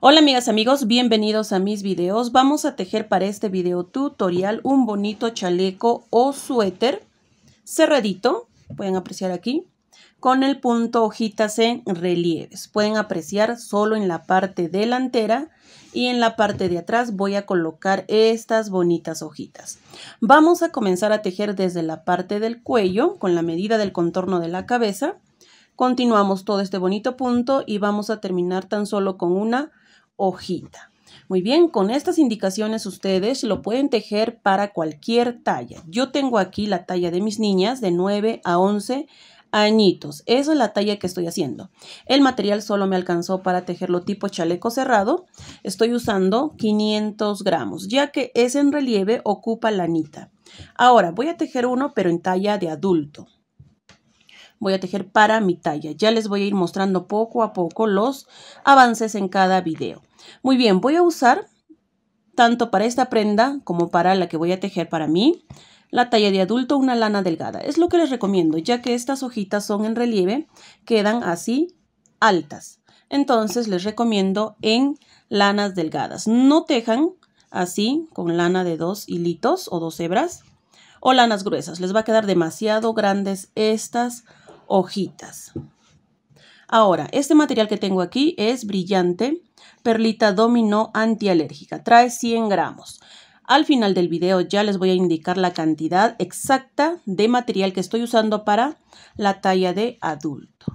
Hola amigas, amigos, bienvenidos a mis videos. Vamos a tejer para este video tutorial un bonito chaleco o suéter cerradito, pueden apreciar aquí, con el punto hojitas en relieves. Pueden apreciar solo en la parte delantera y en la parte de atrás voy a colocar estas bonitas hojitas. Vamos a comenzar a tejer desde la parte del cuello con la medida del contorno de la cabeza. Continuamos todo este bonito punto y vamos a terminar tan solo con una hojita. Muy bien, con estas indicaciones ustedes lo pueden tejer para cualquier talla. Yo tengo aquí la talla de mis niñas de 9 a 11 añitos. Esa es la talla que estoy haciendo. El material solo me alcanzó para tejerlo tipo chaleco cerrado. Estoy usando 500 gramos, ya que es en relieve, ocupa lanita. Ahora voy a tejer uno, pero en talla de adulto voy a tejer para mi talla. Ya les voy a ir mostrando poco a poco los avances en cada video. Muy bien, voy a usar tanto para esta prenda como para la que voy a tejer para mí la talla de adulto una lana delgada. Es lo que les recomiendo, ya que estas hojitas son en relieve, quedan así altas. Entonces les recomiendo en lanas delgadas. No tejan así con lana de dos hilitos o dos hebras o lanas gruesas. Les va a quedar demasiado grandes estas hojitas. Ahora, este material que tengo aquí es brillante, perlita dominó antialérgica. Trae 100 gramos. Al final del video ya les voy a indicar la cantidad exacta de material que estoy usando para la talla de adulto.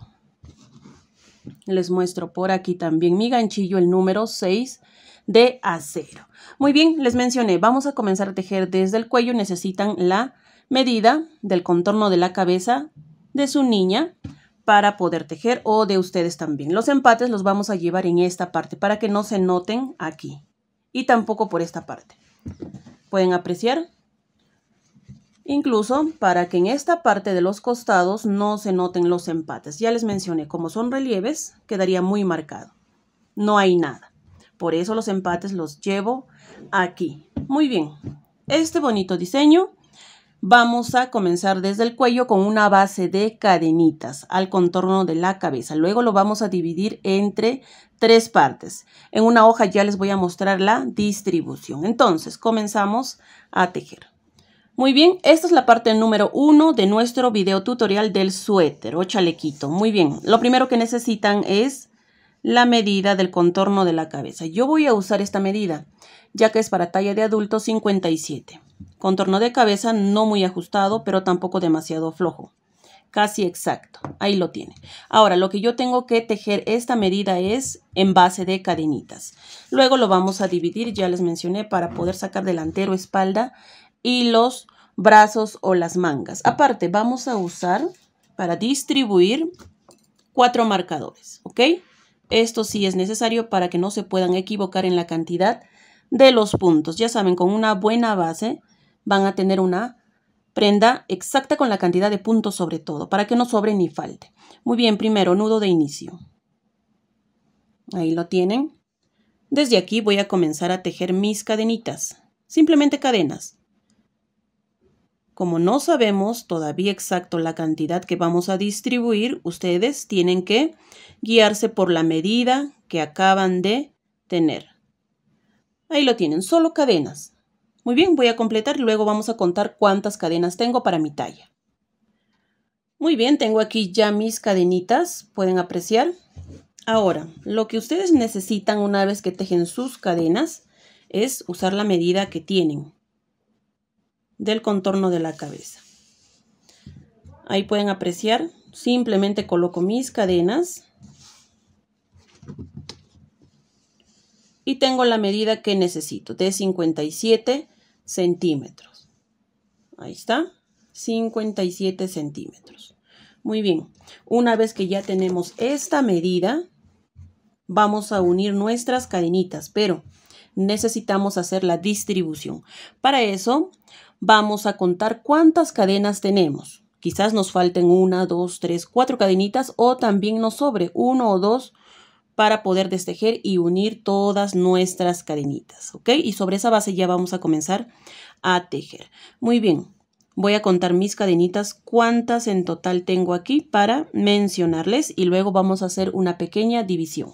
Les muestro por aquí también mi ganchillo, el número 6 de acero. Muy bien, les mencioné, vamos a comenzar a tejer desde el cuello. Necesitan la medida del contorno de la cabeza de su niña para poder tejer o de ustedes también. Los empates los vamos a llevar en esta parte para que no se noten aquí y tampoco por esta parte. Pueden apreciar incluso para que en esta parte de los costados no se noten los empates. Ya les mencioné, como son relieves, quedaría muy marcado. No hay nada. Por eso los empates los llevo aquí. Muy bien, este bonito diseño Vamos a comenzar desde el cuello con una base de cadenitas al contorno de la cabeza. Luego lo vamos a dividir entre tres partes. En una hoja ya les voy a mostrar la distribución. Entonces, comenzamos a tejer. Muy bien, esta es la parte número uno de nuestro video tutorial del suéter o chalequito. Muy bien, lo primero que necesitan es la medida del contorno de la cabeza. Yo voy a usar esta medida, ya que es para talla de adulto 57. Contorno de cabeza no muy ajustado, pero tampoco demasiado flojo. Casi exacto. Ahí lo tiene. Ahora, lo que yo tengo que tejer esta medida es en base de cadenitas. Luego lo vamos a dividir, ya les mencioné, para poder sacar delantero, espalda y los brazos o las mangas. Aparte, vamos a usar para distribuir cuatro marcadores, ¿ok? Esto sí es necesario para que no se puedan equivocar en la cantidad de los puntos. Ya saben, con una buena base van a tener una prenda exacta con la cantidad de puntos sobre todo, para que no sobre ni falte. Muy bien, primero, nudo de inicio. Ahí lo tienen. Desde aquí voy a comenzar a tejer mis cadenitas, simplemente cadenas. Como no sabemos todavía exacto la cantidad que vamos a distribuir, ustedes tienen que guiarse por la medida que acaban de tener. Ahí lo tienen, solo cadenas. Muy bien, voy a completar y luego vamos a contar cuántas cadenas tengo para mi talla. Muy bien, tengo aquí ya mis cadenitas, pueden apreciar. Ahora, lo que ustedes necesitan una vez que tejen sus cadenas es usar la medida que tienen del contorno de la cabeza. Ahí pueden apreciar, simplemente coloco mis cadenas y tengo la medida que necesito de 57 centímetros. Ahí está, 57 centímetros. Muy bien, una vez que ya tenemos esta medida, vamos a unir nuestras cadenitas, pero necesitamos hacer la distribución. Para eso vamos a contar cuántas cadenas tenemos. Quizás nos falten una, dos, tres, cuatro cadenitas o también nos sobre uno o dos para poder destejer y unir todas nuestras cadenitas, ¿ok? Y sobre esa base ya vamos a comenzar a tejer. Muy bien, voy a contar mis cadenitas, cuántas en total tengo aquí para mencionarles y luego vamos a hacer una pequeña división.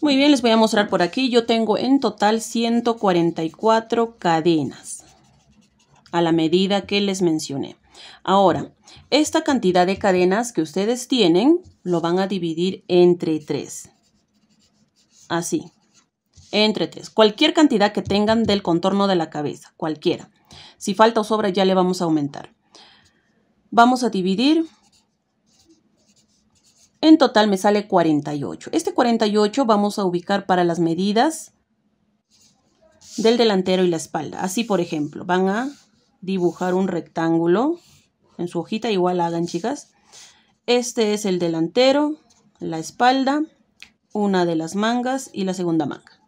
Muy bien, les voy a mostrar por aquí, yo tengo en total 144 cadenas a la medida que les mencioné. Ahora, esta cantidad de cadenas que ustedes tienen lo van a dividir entre 3. Así, entre tres Cualquier cantidad que tengan del contorno de la cabeza, cualquiera. Si falta o sobra ya le vamos a aumentar. Vamos a dividir. En total me sale 48. Este 48 vamos a ubicar para las medidas del delantero y la espalda. Así, por ejemplo, van a dibujar un rectángulo en su hojita, igual hagan chicas. Este es el delantero, la espalda, una de las mangas y la segunda manga.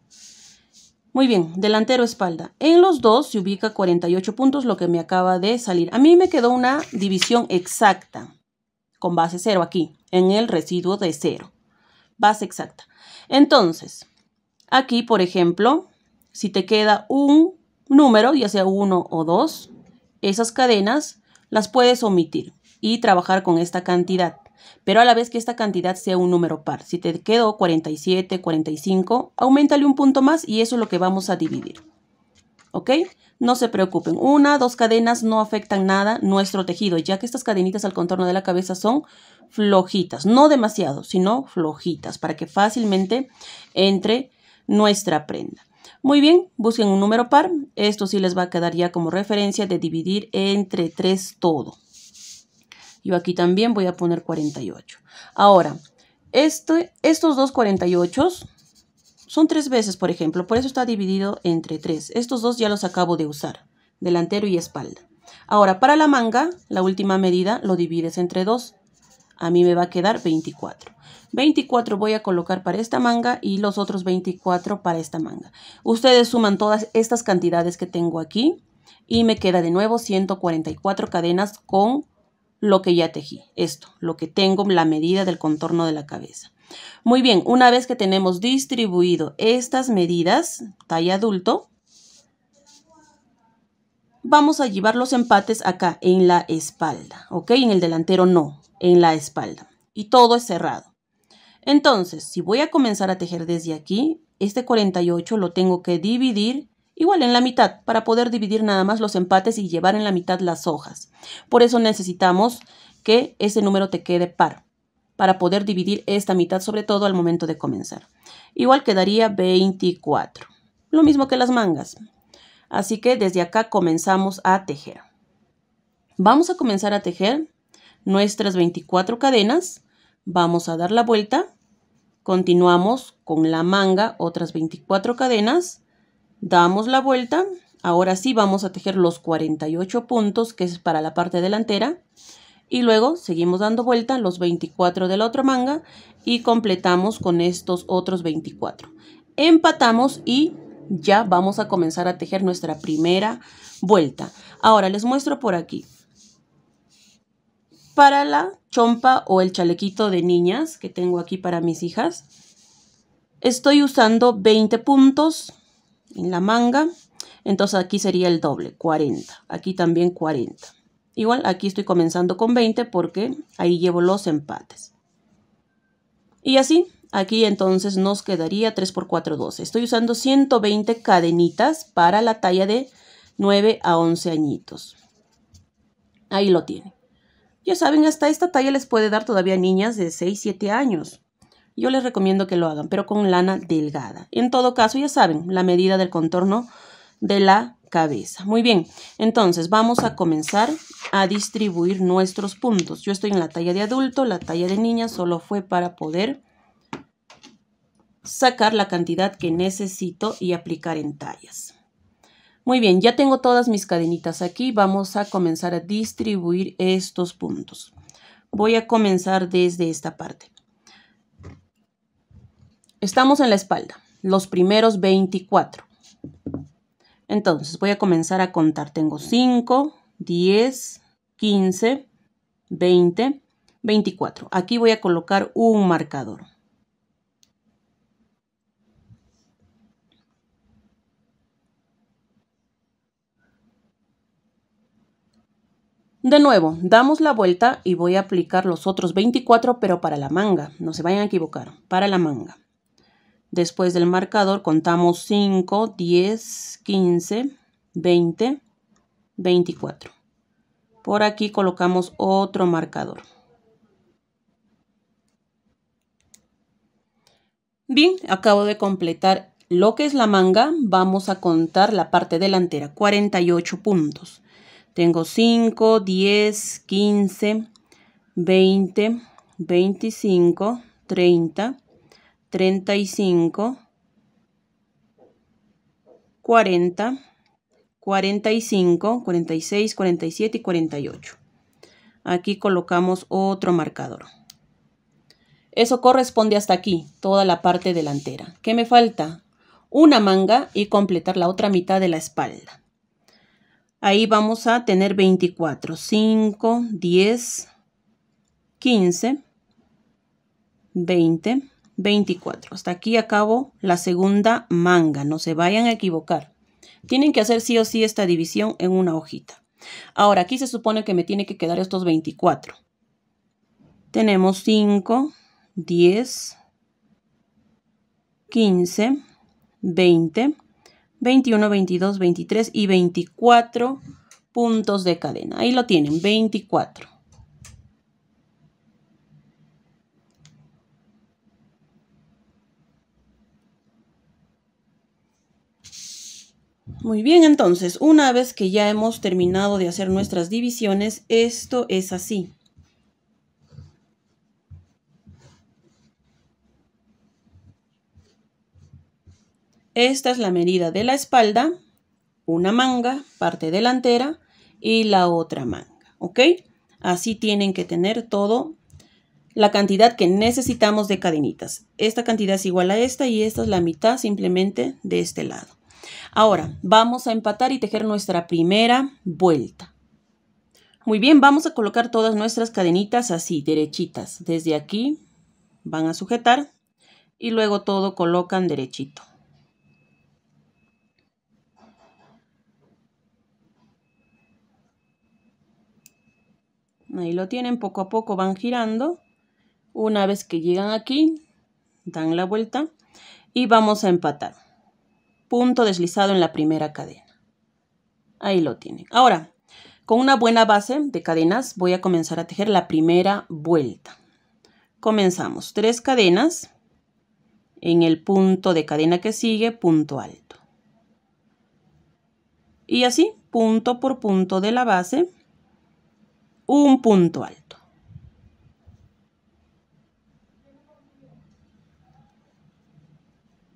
Muy bien, delantero, espalda. En los dos se ubica 48 puntos, lo que me acaba de salir. A mí me quedó una división exacta, con base cero aquí, en el residuo de cero. Base exacta. Entonces, aquí, por ejemplo, si te queda un número, ya sea uno o dos, esas cadenas las puedes omitir y trabajar con esta cantidad, pero a la vez que esta cantidad sea un número par. Si te quedó 47, 45, aumentale un punto más y eso es lo que vamos a dividir. ¿Ok? No se preocupen, una, dos cadenas no afectan nada nuestro tejido, ya que estas cadenitas al contorno de la cabeza son flojitas, no demasiado, sino flojitas, para que fácilmente entre nuestra prenda. Muy bien, busquen un número par. Esto sí les va a quedar ya como referencia de dividir entre tres todo. Yo aquí también voy a poner 48. Ahora, este, estos dos 48 son tres veces, por ejemplo. Por eso está dividido entre tres. Estos dos ya los acabo de usar, delantero y espalda. Ahora, para la manga, la última medida lo divides entre 2. A mí me va a quedar 24. 24 voy a colocar para esta manga y los otros 24 para esta manga. Ustedes suman todas estas cantidades que tengo aquí y me queda de nuevo 144 cadenas con lo que ya tejí. Esto, lo que tengo, la medida del contorno de la cabeza. Muy bien, una vez que tenemos distribuido estas medidas, talla adulto, vamos a llevar los empates acá en la espalda, ¿ok? En el delantero no, en la espalda. Y todo es cerrado. Entonces, si voy a comenzar a tejer desde aquí, este 48 lo tengo que dividir igual en la mitad para poder dividir nada más los empates y llevar en la mitad las hojas. Por eso necesitamos que ese número te quede par para poder dividir esta mitad sobre todo al momento de comenzar. Igual quedaría 24. Lo mismo que las mangas. Así que desde acá comenzamos a tejer. Vamos a comenzar a tejer nuestras 24 cadenas Vamos a dar la vuelta. Continuamos con la manga, otras 24 cadenas. Damos la vuelta. Ahora sí vamos a tejer los 48 puntos, que es para la parte delantera. Y luego seguimos dando vuelta los 24 de la otra manga y completamos con estos otros 24. Empatamos y ya vamos a comenzar a tejer nuestra primera vuelta. Ahora les muestro por aquí para la chompa o el chalequito de niñas que tengo aquí para mis hijas. Estoy usando 20 puntos en la manga, entonces aquí sería el doble, 40. Aquí también 40. Igual aquí estoy comenzando con 20 porque ahí llevo los empates. Y así, aquí entonces nos quedaría 3 por 4, 12. Estoy usando 120 cadenitas para la talla de 9 a 11 añitos. Ahí lo tienen. Ya saben, hasta esta talla les puede dar todavía niñas de 6, 7 años. Yo les recomiendo que lo hagan, pero con lana delgada. En todo caso, ya saben, la medida del contorno de la cabeza. Muy bien, entonces vamos a comenzar a distribuir nuestros puntos. Yo estoy en la talla de adulto, la talla de niña solo fue para poder sacar la cantidad que necesito y aplicar en tallas. Muy bien, ya tengo todas mis cadenitas aquí. Vamos a comenzar a distribuir estos puntos. Voy a comenzar desde esta parte. Estamos en la espalda, los primeros 24. Entonces voy a comenzar a contar. Tengo 5, 10, 15, 20, 24. Aquí voy a colocar un marcador. De nuevo, damos la vuelta y voy a aplicar los otros 24, pero para la manga, no se vayan a equivocar, para la manga. Después del marcador contamos 5, 10, 15, 20, 24. Por aquí colocamos otro marcador. Bien, acabo de completar lo que es la manga. Vamos a contar la parte delantera, 48 puntos. Tengo 5, 10, 15, 20, 25, 30, 35, 40, 45, 46, 47 y 48. Aquí colocamos otro marcador. Eso corresponde hasta aquí, toda la parte delantera. ¿Qué me falta? Una manga y completar la otra mitad de la espalda. Ahí vamos a tener 24, 5, 10, 15, 20, 24. Hasta aquí acabo la segunda manga, no se vayan a equivocar. Tienen que hacer sí o sí esta división en una hojita. Ahora, aquí se supone que me tiene que quedar estos 24. Tenemos 5, 10, 15, 20, 21, 22, 23 y 24 puntos de cadena. Ahí lo tienen, 24. Muy bien, entonces, una vez que ya hemos terminado de hacer nuestras divisiones, esto es así. Esta es la medida de la espalda, una manga, parte delantera y la otra manga, ¿ok? Así tienen que tener todo la cantidad que necesitamos de cadenitas. Esta cantidad es igual a esta y esta es la mitad simplemente de este lado. Ahora, vamos a empatar y tejer nuestra primera vuelta. Muy bien, vamos a colocar todas nuestras cadenitas así, derechitas. Desde aquí van a sujetar y luego todo colocan derechito. Ahí lo tienen, poco a poco van girando. Una vez que llegan aquí, dan la vuelta y vamos a empatar. Punto deslizado en la primera cadena. Ahí lo tienen. Ahora, con una buena base de cadenas voy a comenzar a tejer la primera vuelta. Comenzamos tres cadenas en el punto de cadena que sigue, punto alto. Y así, punto por punto de la base, un punto alto.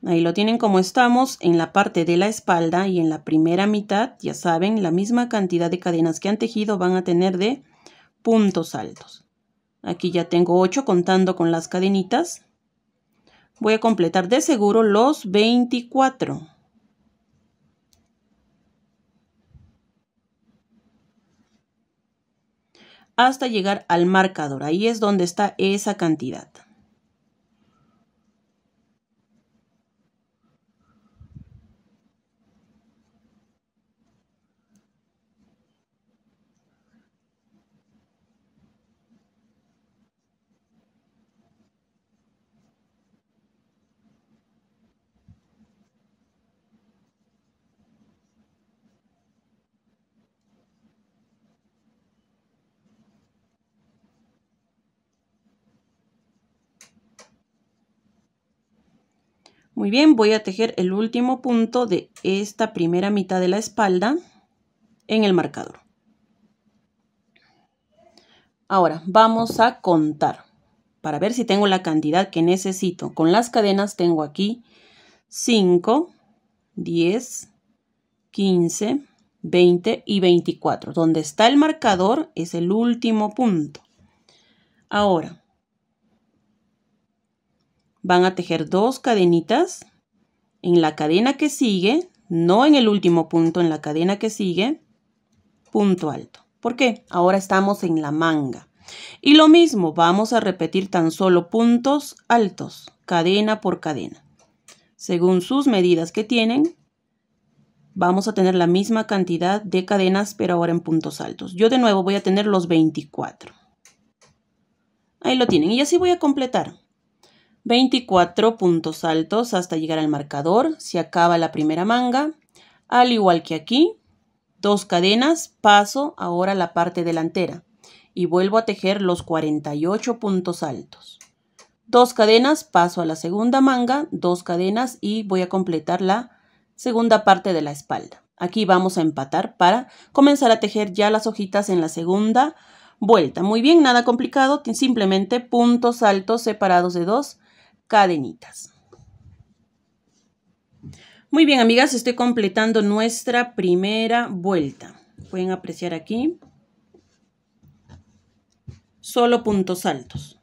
Ahí lo tienen como estamos en la parte de la espalda y en la primera mitad, ya saben, la misma cantidad de cadenas que han tejido van a tener de puntos altos. Aquí ya tengo 8 contando con las cadenitas. Voy a completar de seguro los 24. hasta llegar al marcador. Ahí es donde está esa cantidad. Muy bien, voy a tejer el último punto de esta primera mitad de la espalda en el marcador. Ahora vamos a contar para ver si tengo la cantidad que necesito. Con las cadenas tengo aquí 5, 10, 15, 20 y 24. Donde está el marcador es el último punto. Ahora, van a tejer dos cadenitas en la cadena que sigue, no en el último punto, en la cadena que sigue, punto alto. ¿Por qué? Ahora estamos en la manga. Y lo mismo, vamos a repetir tan solo puntos altos, cadena por cadena. Según sus medidas que tienen, vamos a tener la misma cantidad de cadenas, pero ahora en puntos altos. Yo de nuevo voy a tener los 24. Ahí lo tienen. Y así voy a completar. 24 puntos altos hasta llegar al marcador, se acaba la primera manga, al igual que aquí, dos cadenas, paso ahora la parte delantera y vuelvo a tejer los 48 puntos altos. Dos cadenas, paso a la segunda manga, dos cadenas y voy a completar la segunda parte de la espalda. Aquí vamos a empatar para comenzar a tejer ya las hojitas en la segunda vuelta. Muy bien, nada complicado, simplemente puntos altos separados de dos cadenitas. Muy bien, amigas, estoy completando nuestra primera vuelta. Pueden apreciar aquí. Solo puntos altos.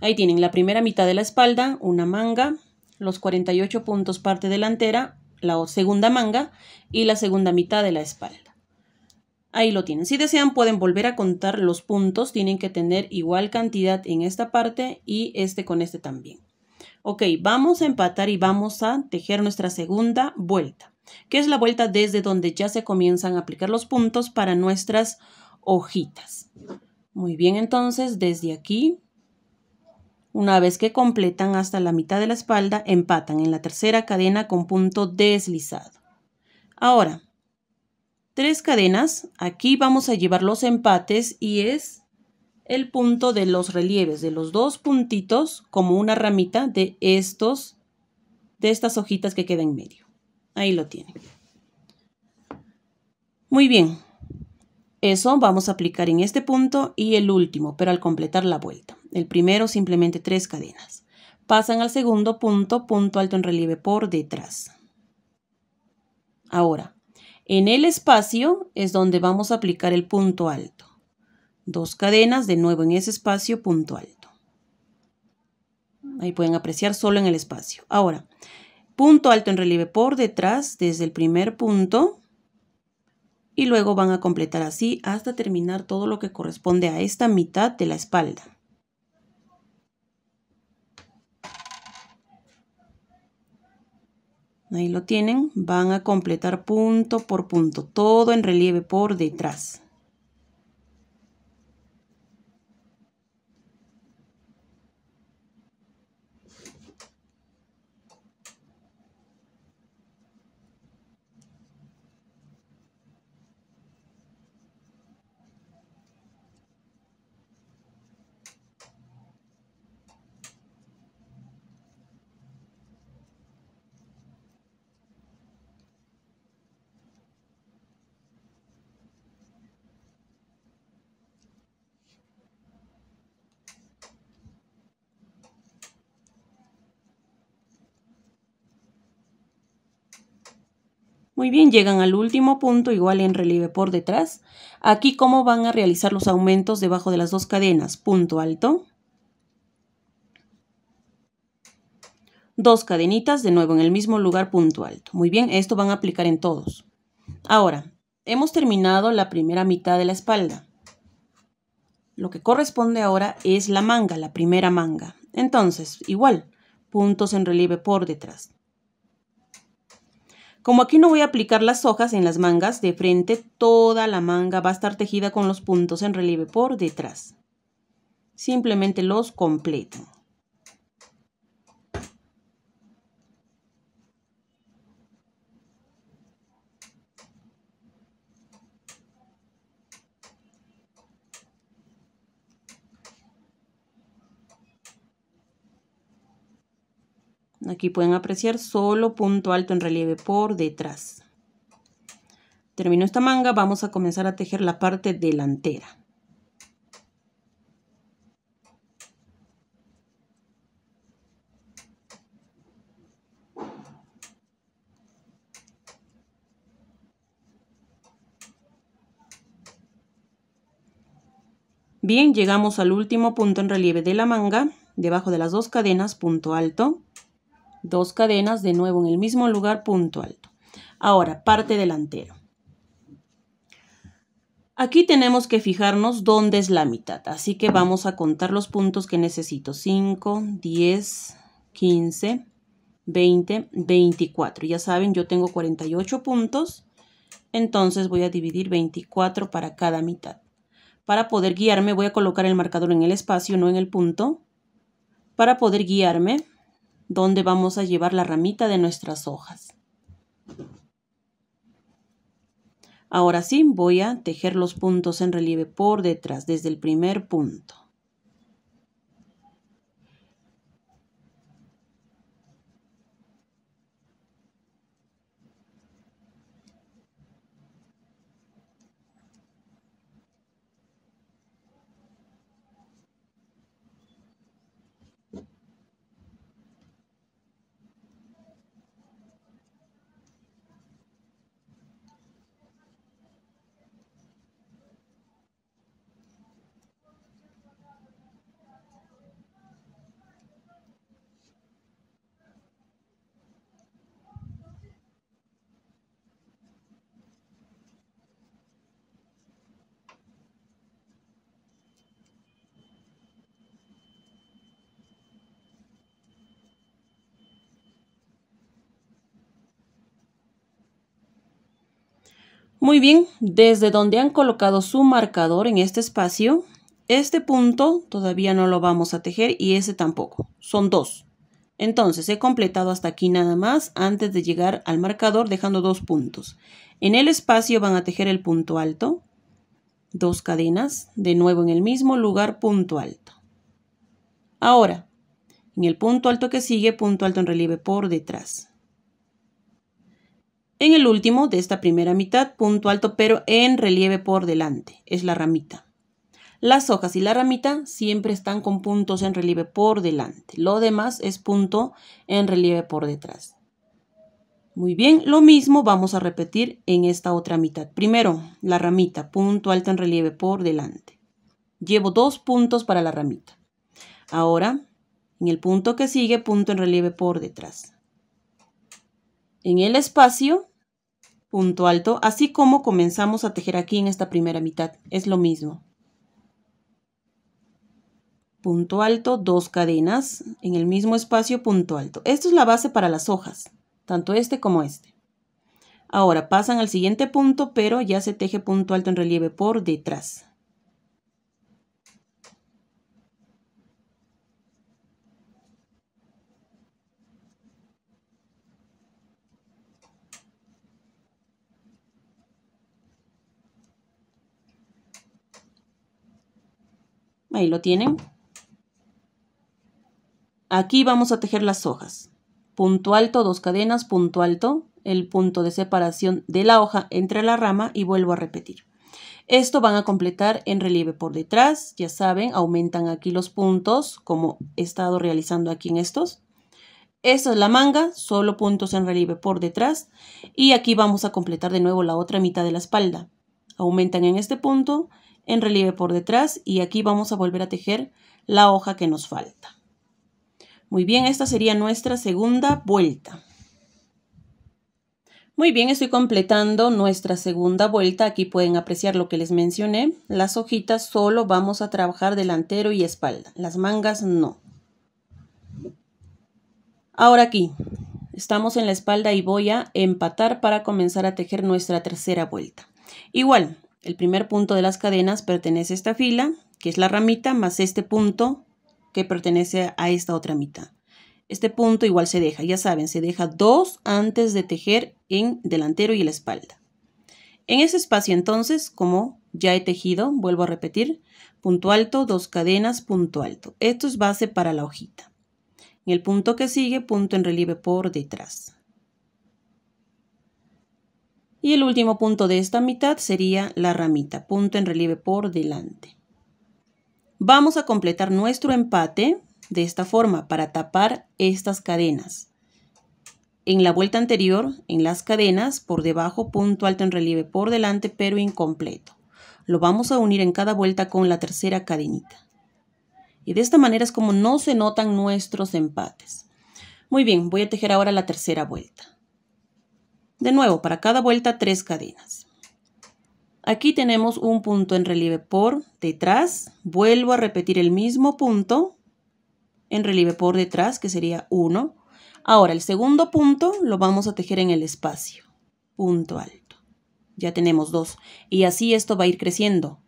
Ahí tienen la primera mitad de la espalda, una manga, los 48 puntos parte delantera, la segunda manga y la segunda mitad de la espalda. Ahí lo tienen. Si desean pueden volver a contar los puntos, tienen que tener igual cantidad en esta parte y este con este también. Ok, vamos a empatar y vamos a tejer nuestra segunda vuelta, que es la vuelta desde donde ya se comienzan a aplicar los puntos para nuestras hojitas. Muy bien, entonces desde aquí, una vez que completan hasta la mitad de la espalda, empatan en la tercera cadena con punto deslizado. Ahora, tres cadenas, aquí vamos a llevar los empates y es el punto de los relieves, de los dos puntitos, como una ramita de estos, de estas hojitas que queda en medio. Ahí lo tienen. Muy bien. Eso vamos a aplicar en este punto y el último, pero al completar la vuelta. El primero simplemente tres cadenas. Pasan al segundo punto, punto alto en relieve por detrás. Ahora, en el espacio es donde vamos a aplicar el punto alto dos cadenas de nuevo en ese espacio punto alto. Ahí pueden apreciar solo en el espacio. Ahora, punto alto en relieve por detrás desde el primer punto y luego van a completar así hasta terminar todo lo que corresponde a esta mitad de la espalda. Ahí lo tienen, van a completar punto por punto, todo en relieve por detrás. Muy bien, llegan al último punto, igual en relieve por detrás. Aquí cómo van a realizar los aumentos debajo de las dos cadenas. Punto alto. Dos cadenitas, de nuevo en el mismo lugar, punto alto. Muy bien, esto van a aplicar en todos. Ahora, hemos terminado la primera mitad de la espalda. Lo que corresponde ahora es la manga, la primera manga. Entonces, igual, puntos en relieve por detrás. Como aquí no voy a aplicar las hojas en las mangas, de frente toda la manga va a estar tejida con los puntos en relieve por detrás. Simplemente los completo. Aquí pueden apreciar solo punto alto en relieve por detrás. Termino esta manga, vamos a comenzar a tejer la parte delantera. Bien, llegamos al último punto en relieve de la manga, debajo de las dos cadenas, punto alto dos cadenas de nuevo en el mismo lugar, punto alto. Ahora, parte delantera. Aquí tenemos que fijarnos dónde es la mitad, así que vamos a contar los puntos que necesito. 5, 10, 15, 20, 24. Ya saben, yo tengo 48 puntos, entonces voy a dividir 24 para cada mitad. Para poder guiarme voy a colocar el marcador en el espacio, no en el punto. Para poder guiarme dónde vamos a llevar la ramita de nuestras hojas. Ahora sí voy a tejer los puntos en relieve por detrás desde el primer punto. Muy bien, desde donde han colocado su marcador en este espacio, este punto todavía no lo vamos a tejer y ese tampoco, son dos. Entonces he completado hasta aquí nada más antes de llegar al marcador dejando dos puntos. En el espacio van a tejer el punto alto, dos cadenas, de nuevo en el mismo lugar punto alto. Ahora, en el punto alto que sigue, punto alto en relieve por detrás. En el último de esta primera mitad, punto alto pero en relieve por delante, es la ramita. Las hojas y la ramita siempre están con puntos en relieve por delante. Lo demás es punto en relieve por detrás. Muy bien, lo mismo vamos a repetir en esta otra mitad. Primero, la ramita, punto alto en relieve por delante. Llevo dos puntos para la ramita. Ahora, en el punto que sigue, punto en relieve por detrás en el espacio, punto alto, así como comenzamos a tejer aquí en esta primera mitad. Es lo mismo. Punto alto, dos cadenas en el mismo espacio, punto alto. Esto es la base para las hojas, tanto este como este. Ahora pasan al siguiente punto, pero ya se teje punto alto en relieve por detrás. Ahí lo tienen. Aquí vamos a tejer las hojas. Punto alto, dos cadenas, punto alto, el punto de separación de la hoja entre la rama y vuelvo a repetir. Esto van a completar en relieve por detrás, ya saben, aumentan aquí los puntos como he estado realizando aquí en estos. Esta es la manga, solo puntos en relieve por detrás y aquí vamos a completar de nuevo la otra mitad de la espalda. Aumentan en este punto en relieve por detrás y aquí vamos a volver a tejer la hoja que nos falta. Muy bien, esta sería nuestra segunda vuelta. Muy bien, estoy completando nuestra segunda vuelta. Aquí pueden apreciar lo que les mencioné. Las hojitas solo vamos a trabajar delantero y espalda. Las mangas no. Ahora aquí, estamos en la espalda y voy a empatar para comenzar a tejer nuestra tercera vuelta. Igual, el primer punto de las cadenas pertenece a esta fila, que es la ramita, más este punto que pertenece a esta otra mitad. Este punto igual se deja, ya saben, se deja dos antes de tejer en delantero y en la espalda. En ese espacio entonces, como ya he tejido, vuelvo a repetir, punto alto, dos cadenas, punto alto. Esto es base para la hojita. En el punto que sigue, punto en relieve por detrás. Y el último punto de esta mitad sería la ramita, punto en relieve por delante. Vamos a completar nuestro empate de esta forma para tapar estas cadenas. En la vuelta anterior, en las cadenas, por debajo, punto alto en relieve por delante, pero incompleto. Lo vamos a unir en cada vuelta con la tercera cadenita. Y de esta manera es como no se notan nuestros empates. Muy bien, voy a tejer ahora la tercera vuelta. De nuevo, para cada vuelta tres cadenas. Aquí tenemos un punto en relieve por detrás, vuelvo a repetir el mismo punto en relieve por detrás, que sería uno. Ahora, el segundo punto lo vamos a tejer en el espacio, punto alto. Ya tenemos dos. Y así esto va a ir creciendo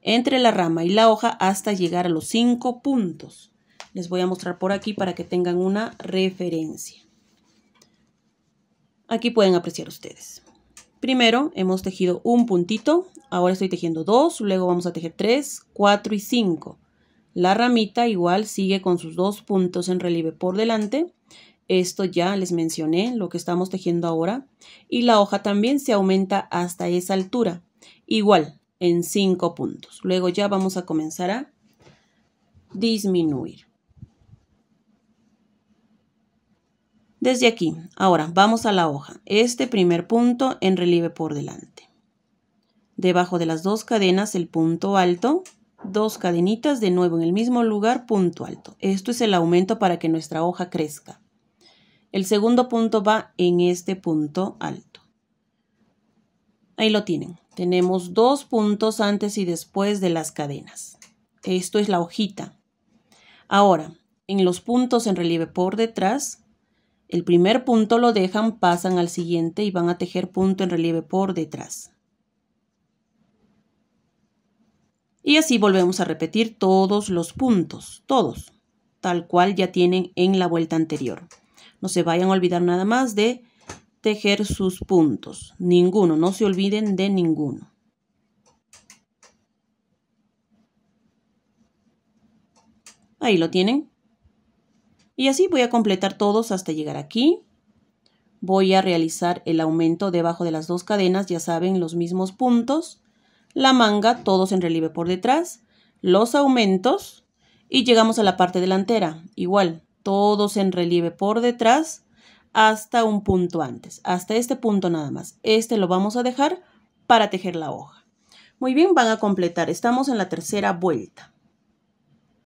entre la rama y la hoja hasta llegar a los cinco puntos. Les voy a mostrar por aquí para que tengan una referencia. Aquí pueden apreciar ustedes. Primero hemos tejido un puntito, ahora estoy tejiendo dos, luego vamos a tejer tres, cuatro y cinco. La ramita igual sigue con sus dos puntos en relieve por delante. Esto ya les mencioné, lo que estamos tejiendo ahora. Y la hoja también se aumenta hasta esa altura. Igual, en cinco puntos. Luego ya vamos a comenzar a disminuir. Desde aquí, ahora vamos a la hoja, este primer punto en relieve por delante. Debajo de las dos cadenas el punto alto, dos cadenitas de nuevo en el mismo lugar, punto alto. Esto es el aumento para que nuestra hoja crezca. El segundo punto va en este punto alto. Ahí lo tienen. Tenemos dos puntos antes y después de las cadenas. Esto es la hojita. Ahora, en los puntos en relieve por detrás, el primer punto lo dejan, pasan al siguiente y van a tejer punto en relieve por detrás. Y así volvemos a repetir todos los puntos, todos, tal cual ya tienen en la vuelta anterior. No se vayan a olvidar nada más de tejer sus puntos, ninguno, no se olviden de ninguno. Ahí lo tienen. Y así voy a completar todos hasta llegar aquí. Voy a realizar el aumento debajo de las dos cadenas, ya saben, los mismos puntos. La manga, todos en relieve por detrás. Los aumentos. Y llegamos a la parte delantera. Igual, todos en relieve por detrás hasta un punto antes. Hasta este punto nada más. Este lo vamos a dejar para tejer la hoja. Muy bien, van a completar. Estamos en la tercera vuelta.